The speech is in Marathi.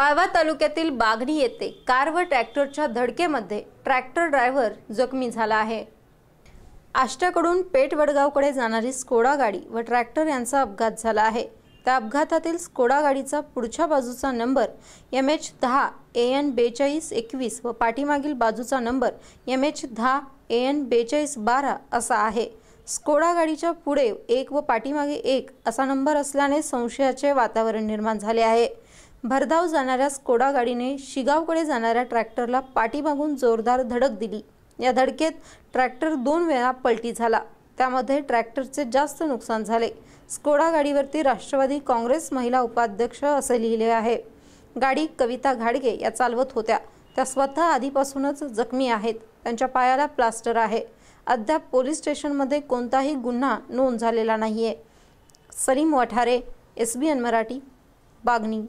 वाळवा तालुक्यातील बागणी येथे कार व ट्रॅक्टरच्या धडकेमध्ये ट्रॅक्टर ड्रायव्हर जखमी झाला आहे आष्ट्याकडून पेठ वडगावकडे जाणारी स्कोडा गाडी व ट्रॅक्टर यांचा अपघात झाला आहे त्या अपघातातील स्कोडा गाडीचा पुढच्या बाजूचा नंबर एम एच दहा ए एन बेचाळीस एकवीस व पाठीमागील बाजूचा नंबर एम एच दहा ए एन बेचाळीस बारा असा आहे स्कोडा गाडीच्या पुढे एक व पाठीमागे एक असा नंबर असल्याने संशयाचे वातावरण निर्माण झाले आहे भरधाव जाणाऱ्या स्कोडा गाडीने शिगावकडे जाणाऱ्या ट्रॅक्टरला पाठीमागून जोरदार धडक दिली या धडकेत ट्रॅक्टर दोन वेळा पलटी झाला त्यामध्ये ट्रॅक्टरचे जास्त नुकसान झाले स्कोडा गाडीवरती राष्ट्रवादी काँग्रेस महिला उपाध्यक्ष असे लिहिले आहे गाडी कविता घाडगे या चालवत होत्या त्या स्वतः आधीपासूनच जखमी आहेत त्यांच्या पायाला प्लास्टर आहे अद्याप पोलीस स्टेशनमध्ये कोणताही गुन्हा नोंद झालेला नाहीये Salim Vathare S B N Marathi Bagni